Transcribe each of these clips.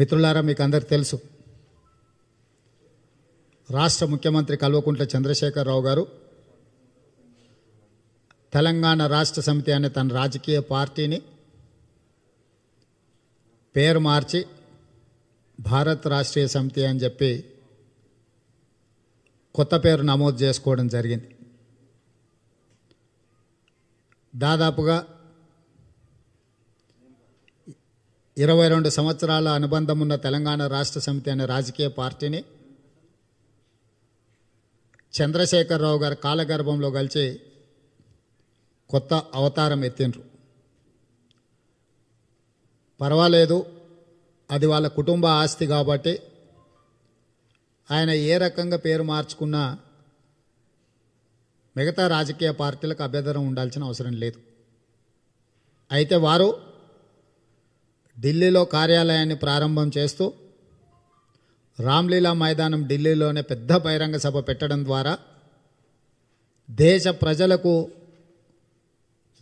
మిత్రులారా మీకు అందరికి తెలుసు రాష్ట్ర ముఖ్యమంత్రి కల్వకుంట్ల చంద్రశేఖరరావు గారు తెలంగాణ రాష్ట్ర సమితి అనే తన రాజకీయ పార్టీని పేరు మార్చి భారత్ రాష్ట్రీయ సమితి అని చెప్పి కొత్త పేరు నమోదు చేసుకోవడం జరిగింది దాదాపుగా ఇరవై రెండు సంవత్సరాల అనుబంధం ఉన్న తెలంగాణ రాష్ట్ర సమితి అనే రాజకీయ పార్టీని చంద్రశేఖరరావు గారు కాలగర్భంలో కలిసి కొత్త అవతారం ఎత్తిండ్రు పర్వాలేదు అది వాళ్ళ కుటుంబ ఆస్తి కాబట్టి ఆయన ఏ రకంగా పేరు మార్చుకున్నా మిగతా రాజకీయ పార్టీలకు అభ్యర్థనం ఉండాల్సిన అవసరం లేదు అయితే వారు ఢిల్లీలో కార్యాలయాన్ని ప్రారంభం చేస్తూ రామ్లీలా మైదానం ఢిల్లీలోనే పెద్ద బహిరంగ సభ పెట్టడం ద్వారా దేశ ప్రజలకు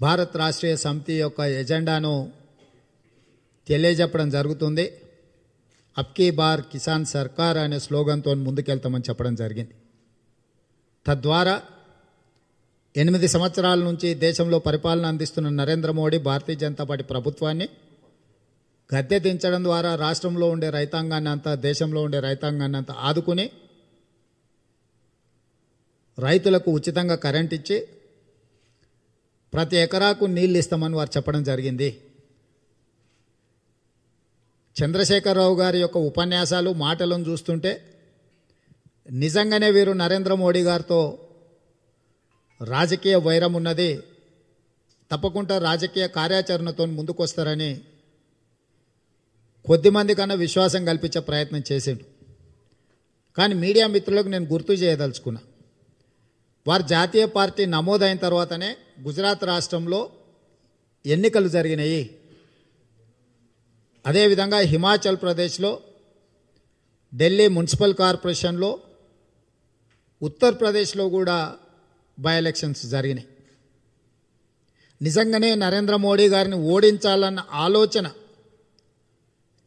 భారత్ రాష్ట్రీయ సమితి యొక్క ఎజెండాను తెలియజెప్పడం జరుగుతుంది అబ్కీ బార్ కిసాన్ సర్కార్ అనే స్లోగన్తో ముందుకెళ్తామని చెప్పడం జరిగింది తద్వారా ఎనిమిది సంవత్సరాల నుంచి దేశంలో పరిపాలన అందిస్తున్న నరేంద్ర మోడీ భారతీయ జనతా పార్టీ ప్రభుత్వాన్ని గద్దె దించడం ద్వారా రాష్ట్రంలో ఉండే రైతాంగాన్ని అంతా దేశంలో ఉండే రైతాంగాన్ని అంతా ఆదుకుని రైతులకు ఉచితంగా కరెంట్ ఇచ్చి ప్రతి ఎకరాకు నీళ్ళు ఇస్తామని వారు చెప్పడం జరిగింది చంద్రశేఖరరావు గారి యొక్క ఉపన్యాసాలు మాటలను చూస్తుంటే నిజంగానే వీరు నరేంద్ర మోడీ గారితో రాజకీయ వైరం ఉన్నది తప్పకుండా రాజకీయ కార్యాచరణతో ముందుకొస్తారని కొద్దిమంది కన్నా విశ్వాసం కల్పించే ప్రయత్నం చేసేడు కానీ మీడియా మిత్రులకు నేను గుర్తు చేయదలుచుకున్నా వారు జాతీయ పార్టీ నమోదైన తర్వాతనే గుజరాత్ రాష్ట్రంలో ఎన్నికలు జరిగినాయి అదేవిధంగా హిమాచల్ ప్రదేశ్లో ఢిల్లీ మున్సిపల్ కార్పొరేషన్లో ఉత్తరప్రదేశ్లో కూడా బై ఎలక్షన్స్ జరిగినాయి నిజంగానే నరేంద్ర మోడీ గారిని ఓడించాలన్న ఆలోచన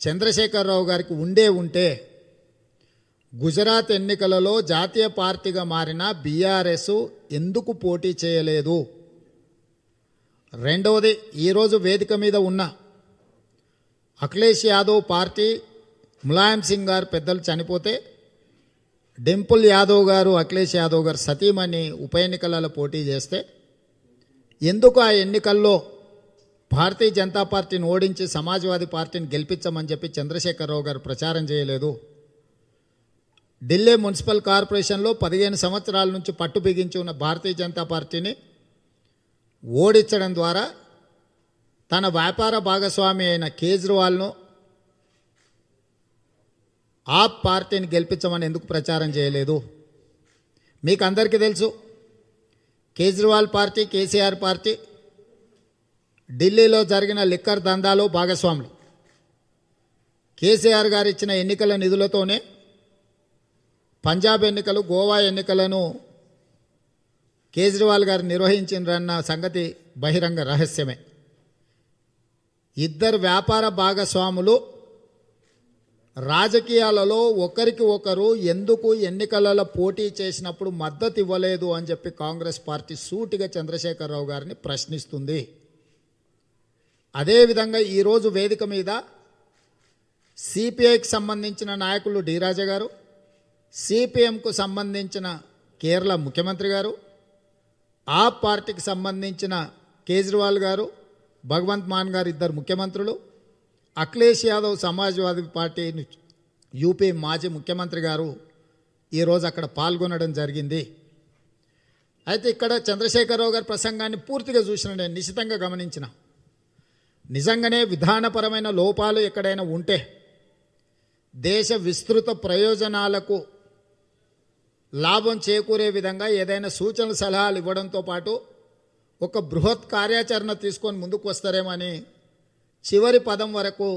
చంద్రశేఖరరావు గారికి ఉండే ఉంటే గుజరాత్ ఎన్నికలలో జాతీయ పార్టీగా మారిన బీఆర్ఎస్ ఎందుకు పోటీ చేయలేదు రెండవది ఈరోజు వేదిక మీద ఉన్న అఖిలేష్ యాదవ్ పార్టీ ములాయం సింగ్ గారు పెద్దలు చనిపోతే డెంపుల్ యాదవ్ గారు అఖిలేష్ యాదవ్ గారు సతీమణి ఉప ఎన్నికలలో పోటీ చేస్తే ఎందుకు ఆ ఎన్నికల్లో భారతీయ జనతా పార్టీని ఓడించి సమాజ్వాదీ పార్టీని గెలిపించమని చెప్పి చంద్రశేఖరరావు గారు ప్రచారం చేయలేదు ఢిల్లీ మున్సిపల్ కార్పొరేషన్లో పదిహేను సంవత్సరాల నుంచి పట్టు బిగించి ఉన్న భారతీయ జనతా పార్టీని ఓడించడం ద్వారా తన వ్యాపార భాగస్వామి అయిన కేజ్రీవాల్ను ఆ పార్టీని గెలిపించమని ఎందుకు ప్రచారం చేయలేదు మీకు అందరికీ తెలుసు కేజ్రీవాల్ పార్టీ కేసీఆర్ పార్టీ ఢిల్లీలో జరిగిన లిక్కర్ దందాలు భాగస్వాములు కేసీఆర్ గారు ఇచ్చిన ఎన్నికల నిధులతోనే పంజాబ్ ఎన్నికలు గోవా ఎన్నికలను కేజ్రీవాల్ గారు నిర్వహించిండ్రన్న సంగతి బహిరంగ రహస్యమే ఇద్దరు వ్యాపార భాగస్వాములు రాజకీయాలలో ఒకరికి ఒకరు ఎందుకు ఎన్నికలలో పోటీ చేసినప్పుడు మద్దతు ఇవ్వలేదు అని చెప్పి కాంగ్రెస్ పార్టీ సూటిగా చంద్రశేఖరరావు గారిని ప్రశ్నిస్తుంది అదేవిధంగా ఈరోజు వేదిక మీద సిపిఐకి సంబంధించిన నాయకులు డిరాజా గారు సిపిఎంకు సంబంధించిన కేరళ ముఖ్యమంత్రి గారు ఆ పార్టీకి సంబంధించిన కేజ్రీవాల్ గారు భగవంత్ మాన్ గారు ఇద్దరు ముఖ్యమంత్రులు అఖిలేష్ యాదవ్ సమాజ్వాదీ పార్టీ యూపీ మాజీ ముఖ్యమంత్రి గారు ఈరోజు అక్కడ పాల్గొనడం జరిగింది అయితే ఇక్కడ చంద్రశేఖరరావు గారి ప్రసంగాన్ని పూర్తిగా చూసిన నేను నిశితంగా గమనించిన నిజంగానే విధానపరమైన లోపాలు ఎక్కడైనా ఉంటే దేశ విస్తృత ప్రయోజనాలకు లాభం చేకూరే విధంగా ఏదైనా సూచన సలహాలు ఇవ్వడంతో పాటు ఒక బృహత్ కార్యాచరణ తీసుకొని ముందుకు వస్తారేమని చివరి పదం వరకు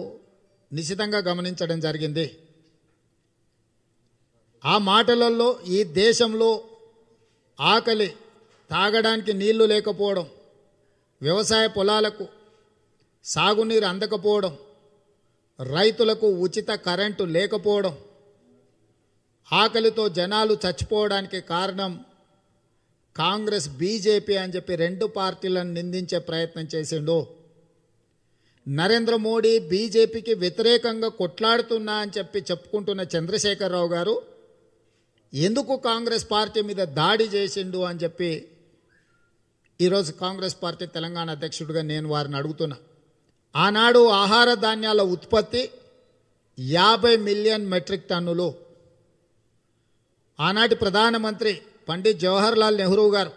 నిశితంగా గమనించడం జరిగింది ఆ మాటలలో ఈ దేశంలో ఆకలి తాగడానికి నీళ్లు లేకపోవడం వ్యవసాయ పొలాలకు సాగునీరు అందకపోవడం రైతులకు ఉచిత కరెంటు లేకపోవడం ఆకలితో జనాలు చచ్చిపోవడానికి కారణం కాంగ్రెస్ బీజేపీ అని చెప్పి రెండు పార్టీలను నిందించే ప్రయత్నం చేసిండు నరేంద్ర మోడీ బీజేపీకి వ్యతిరేకంగా కొట్లాడుతున్నా అని చెప్పి చెప్పుకుంటున్న చంద్రశేఖరరావు గారు ఎందుకు కాంగ్రెస్ పార్టీ మీద దాడి చేసిండు అని చెప్పి ఈరోజు కాంగ్రెస్ పార్టీ తెలంగాణ అధ్యక్షుడిగా నేను వారిని అడుగుతున్నా ఆనాడు ఆహార ధాన్యాల ఉత్పత్తి యాభై మిలియన్ మెట్రిక్ టన్నులు ఆనాటి ప్రధానమంత్రి పండిత్ జవహర్లాల్ నెహ్రూ గారు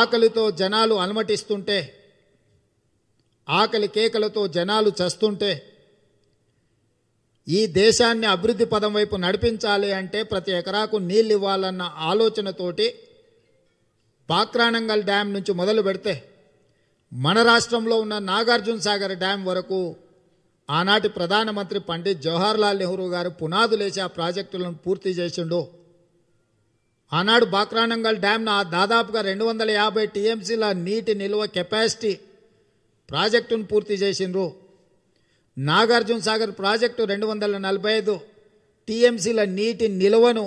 ఆకలితో జనాలు అలమటిస్తుంటే ఆకలి కేకలతో జనాలు చస్తుంటే ఈ దేశాన్ని అభివృద్ధి పదం వైపు నడిపించాలి అంటే ప్రతి ఎకరాకు నీళ్ళు ఇవ్వాలన్న ఆలోచనతోటి పాక్రానంగల్ డ్యామ్ నుంచి మొదలు పెడితే మన రాష్ట్రంలో ఉన్న నాగార్జున సాగర్ డ్యాం వరకు ఆనాటి ప్రధానమంత్రి పండిత్ జవహర్లాల్ నెహ్రూ గారు పునాదులేసి ఆ ప్రాజెక్టులను పూర్తి చేసిండు ఆనాడు బాక్రానంగల్ డ్యామ్ను దాదాపుగా రెండు వందల యాభై టీఎంసీల నీటి నిల్వ కెపాసిటీ ప్రాజెక్టును పూర్తి చేసిండ్రు నాగార్జున సాగర్ ప్రాజెక్టు రెండు వందల నలభై ఐదు టీఎంసీల నీటి నిల్వను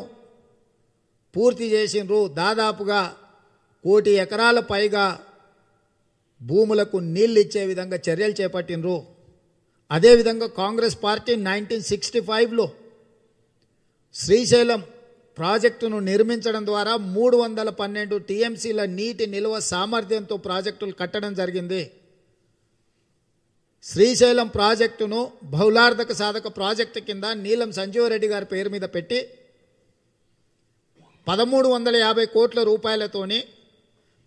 పూర్తి చేసిండ్రు దాదాపుగా కోటి ఎకరాల పైగా భూములకు నీళ్ళు ఇచ్చే విధంగా చర్యలు చేపట్టినరు అదేవిధంగా కాంగ్రెస్ పార్టీ నైన్టీన్ సిక్స్టీ ఫైవ్లో శ్రీశైలం ప్రాజెక్టును నిర్మించడం ద్వారా మూడు వందల పన్నెండు టీఎంసీల నీటి నిల్వ సామర్థ్యంతో ప్రాజెక్టులు కట్టడం జరిగింది శ్రీశైలం ప్రాజెక్టును బహుళార్థక సాధక ప్రాజెక్టు కింద నీలం సంజీవరెడ్డి గారి పేరు మీద పెట్టి పదమూడు వందల యాభై కోట్ల రూపాయలతోని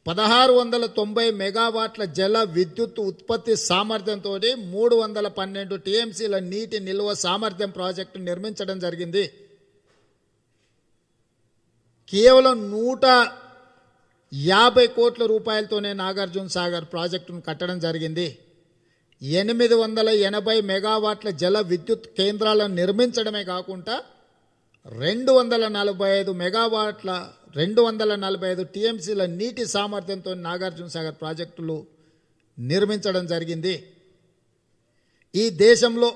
పదహారు వందల తొంభై మెగావాట్ల జల విద్యుత్ ఉత్పత్తి సామర్థ్యంతో మూడు వందల పన్నెండు టీఎంసీల నీటి నిల్వ సామర్థ్యం ప్రాజెక్టు నిర్మించడం జరిగింది కేవలం నూట యాభై కోట్ల రూపాయలతోనే నాగార్జున సాగర్ ప్రాజెక్టును కట్టడం జరిగింది ఎనిమిది వందల ఎనభై మెగావాట్ల జల విద్యుత్ కేంద్రాలను నిర్మించడమే కాకుండా రెండు వందల నలభై ఐదు మెగావాట్ల రెండు వందల నలభై ఐదు టీఎంసీల నీటి సామర్థ్యంతో నాగార్జున సాగర్ ప్రాజెక్టులు నిర్మించడం జరిగింది ఈ దేశంలో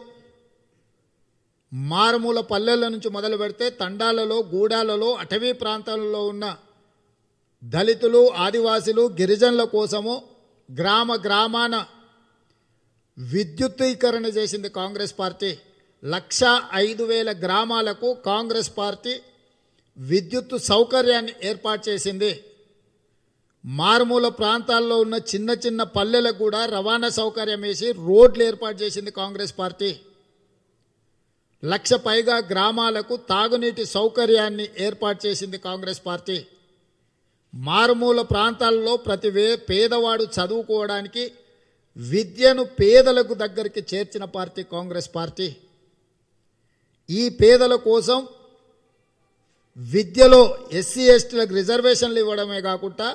మారుమూల పల్లెల నుంచి మొదలు పెడితే తండాలలో గూడాలలో అటవీ ప్రాంతాలలో ఉన్న దళితులు ఆదివాసులు గిరిజనుల కోసము గ్రామ గ్రామాన విద్యుత్తీకరణ చేసింది కాంగ్రెస్ పార్టీ లక్ష ఐదు వేల గ్రామాలకు కాంగ్రెస్ పార్టీ విద్యుత్ సౌకర్యాన్ని ఏర్పాటు చేసింది మారుమూల ప్రాంతాల్లో ఉన్న చిన్న చిన్న పల్లెలకు కూడా రవాణా సౌకర్యం వేసి రోడ్లు ఏర్పాటు చేసింది కాంగ్రెస్ పార్టీ లక్ష పైగా గ్రామాలకు తాగునీటి సౌకర్యాన్ని ఏర్పాటు చేసింది కాంగ్రెస్ పార్టీ మారుమూల ప్రాంతాల్లో ప్రతి వే పేదవాడు చదువుకోవడానికి విద్యను పేదలకు దగ్గరికి చేర్చిన పార్టీ కాంగ్రెస్ పార్టీ ఈ పేదల కోసం విద్యలో ఎస్సీ ఎస్టీలకు రిజర్వేషన్లు ఇవ్వడమే కాకుండా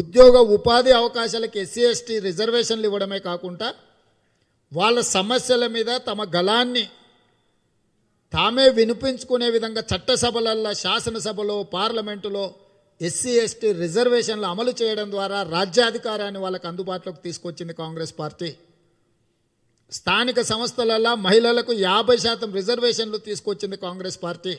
ఉద్యోగ ఉపాధి అవకాశాలకు ఎస్సీ ఎస్టీ రిజర్వేషన్లు ఇవ్వడమే కాకుండా వాళ్ళ సమస్యల మీద తమ గళాన్ని తామే వినిపించుకునే విధంగా చట్టసభలల్లో శాసనసభలో పార్లమెంటులో ఎస్సీ ఎస్టీ రిజర్వేషన్లు అమలు చేయడం ద్వారా రాజ్యాధికారాన్ని వాళ్ళకు అందుబాటులోకి తీసుకొచ్చింది కాంగ్రెస్ పార్టీ స్థానిక సంస్థలలో మహిళలకు యాభై శాతం రిజర్వేషన్లు తీసుకొచ్చింది కాంగ్రెస్ పార్టీ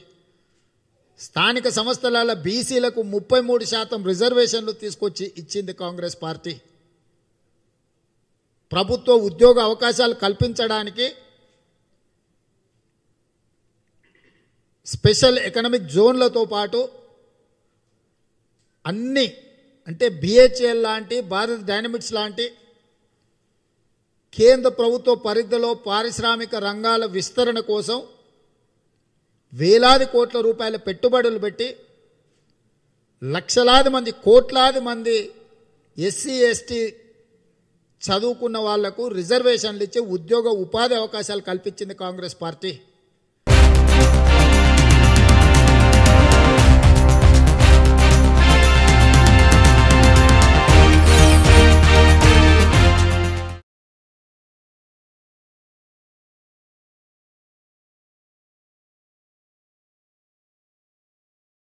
స్థానిక సంస్థల బీసీలకు ముప్పై మూడు శాతం రిజర్వేషన్లు తీసుకొచ్చి ఇచ్చింది కాంగ్రెస్ పార్టీ ప్రభుత్వ ఉద్యోగ అవకాశాలు కల్పించడానికి స్పెషల్ ఎకనామిక్ జోన్లతో పాటు అన్ని అంటే బిహెచ్ఎల్ లాంటి భారత్ డైనమిక్స్ లాంటి కేంద్ర ప్రభుత్వ పరిధిలో పారిశ్రామిక రంగాల విస్తరణ కోసం వేలాది కోట్ల రూపాయల పెట్టుబడులు పెట్టి లక్షలాది మంది కోట్లాది మంది ఎస్సీ ఎస్టీ చదువుకున్న వాళ్లకు రిజర్వేషన్లు ఇచ్చి ఉద్యోగ ఉపాధి అవకాశాలు కల్పించింది కాంగ్రెస్ పార్టీ